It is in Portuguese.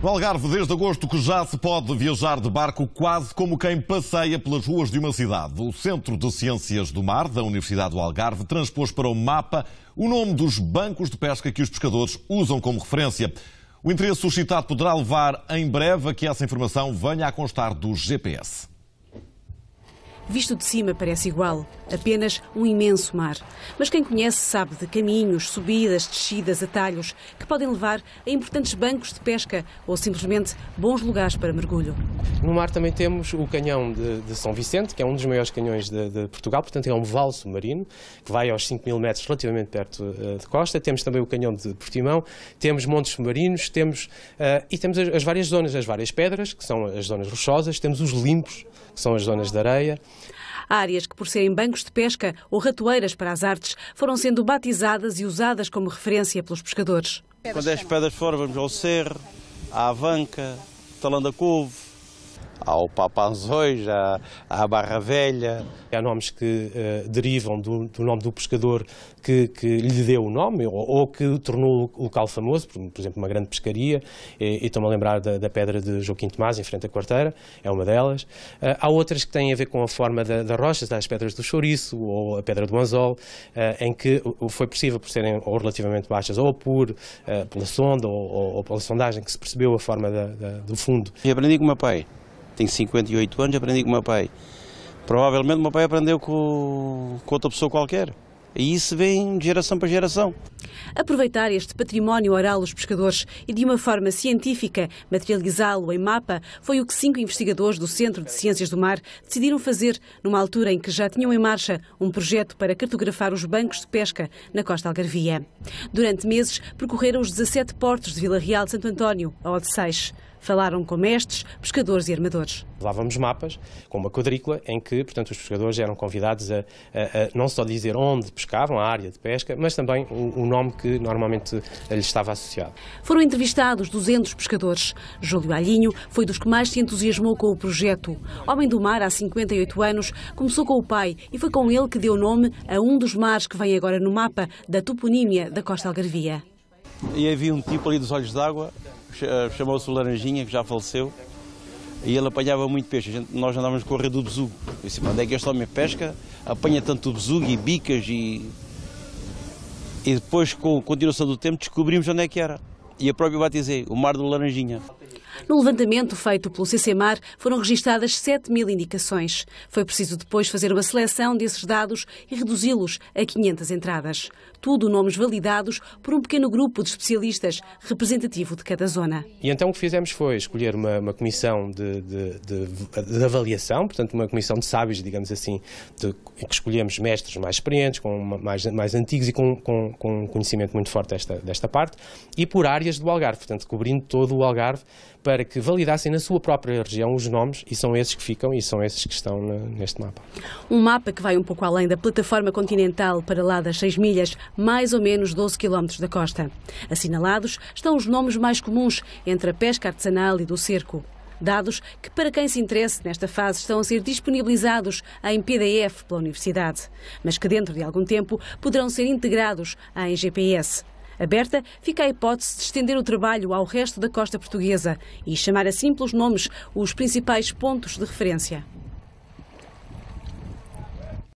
No Algarve, desde agosto, que já se pode viajar de barco quase como quem passeia pelas ruas de uma cidade. O Centro de Ciências do Mar da Universidade do Algarve transpôs para o mapa o nome dos bancos de pesca que os pescadores usam como referência. O interesse suscitado poderá levar em breve a que essa informação venha a constar do GPS. Visto de cima, parece igual apenas um imenso mar. Mas quem conhece sabe de caminhos, subidas, descidas, atalhos que podem levar a importantes bancos de pesca ou simplesmente bons lugares para mergulho. No mar também temos o canhão de, de São Vicente, que é um dos maiores canhões de, de, Portugal, portanto é um vale submarino que vai aos 5 mil metros, relativamente perto eh, de costa. Temos também o canhão de Portimão, temos montes submarinos, temos uh, e temos as, as várias zonas, as várias pedras, que são as zonas rochosas, temos os limpos, que são as zonas de areia. Áreas que, por serem bancos de pesca ou ratoeiras para as artes, foram sendo batizadas e usadas como referência pelos pescadores. Quando és pedras fora, vamos ao Cerro, à Avanca, Talão da Couve, ao Papazões, à, a Barra Velha. Há nomes que uh, derivam do, do, nome do pescador que, que lhe deu o nome ou, ou, que o tornou o local famoso, por, por exemplo, uma grande pescaria, e, e estou-me a lembrar da, da, pedra de Joaquim Tomás, em frente à quarteira, é uma delas. Uh, há outras que têm a ver com a forma das da rochas, das pedras do chouriço ou a pedra do anzol, uh, em que foi possível, por serem ou relativamente baixas, ou por, pela sonda ou, ou, ou, pela sondagem, que se percebeu a forma da, da, do fundo. E aprendi com o meu pai tenho 58 anos, aprendi com o meu pai. Provavelmente o meu pai aprendeu com, com outra pessoa qualquer. E isso vem de geração para geração. Aproveitar este património oral dos pescadores e, de uma forma científica, materializá-lo em mapa foi o que cinco investigadores do Centro de Ciências do Mar decidiram fazer numa altura em que já tinham em marcha um projeto para cartografar os bancos de pesca na costa algarvia. Durante meses, percorreram os 17 portos de Vila Real de Santo António, a Odeceix. Falaram com mestres, pescadores e armadores. Levávamos mapas com uma quadrícula em que, portanto, os pescadores eram convidados a, a, a não só dizer onde pescavam, a área de pesca, mas também o, o nome nome que normalmente eh, lhe estava associado. Foram entrevistados 200 pescadores. Júlio Alinho foi dos que mais se entusiasmou com o projeto. Homem do mar há 58 anos, começou com o pai e foi com ele que deu nome a um dos mares que vem agora no mapa da toponímia da Costa Algarvia. E havia um tipo ali dos olhos d'água, chamou-se Laranjinha, que já faleceu, e ele apanhava muito peixe. Gente, nós andávamos com a rede do besugo. Eu disse, onde é que este homem pesca? Apanha tanto besugo e bicas e e depois, com a continuação do tempo, descobrimos onde é que era. E a própria batizei, o Mar do Laranjinha. No levantamento feito pelo CCMAR foram registadas 7 mil indicações. Foi preciso depois fazer uma seleção desses dados e reduzi-los a 500 entradas. Tudo nomes validados por um pequeno grupo de especialistas, representativo de cada zona. E então o que fizemos foi escolher uma, uma comissão de, de, de, de, avaliação, portanto uma comissão de sábios, digamos assim, que escolhemos mestres mais experientes, com mais, mais antigos e com, com, com um conhecimento muito forte desta, desta parte, e por áreas do Algarve, portanto cobrindo todo o Algarve para que validassem na sua própria região os nomes e são esses que ficam e são esses que estão neste mapa. Um mapa que vai um pouco além da plataforma continental para lá das 6 milhas, mais ou menos 12 quilómetros da costa. Assinalados estão os nomes mais comuns entre a pesca artesanal e do cerco. Dados que, para quem se interesse nesta fase, estão a ser disponibilizados em PDF pela Universidade, mas que dentro de algum tempo poderão ser integrados em GPS. Aberta fica a hipótese de estender o trabalho ao resto da costa portuguesa e chamar assim pelos nomes os principais pontos de referência.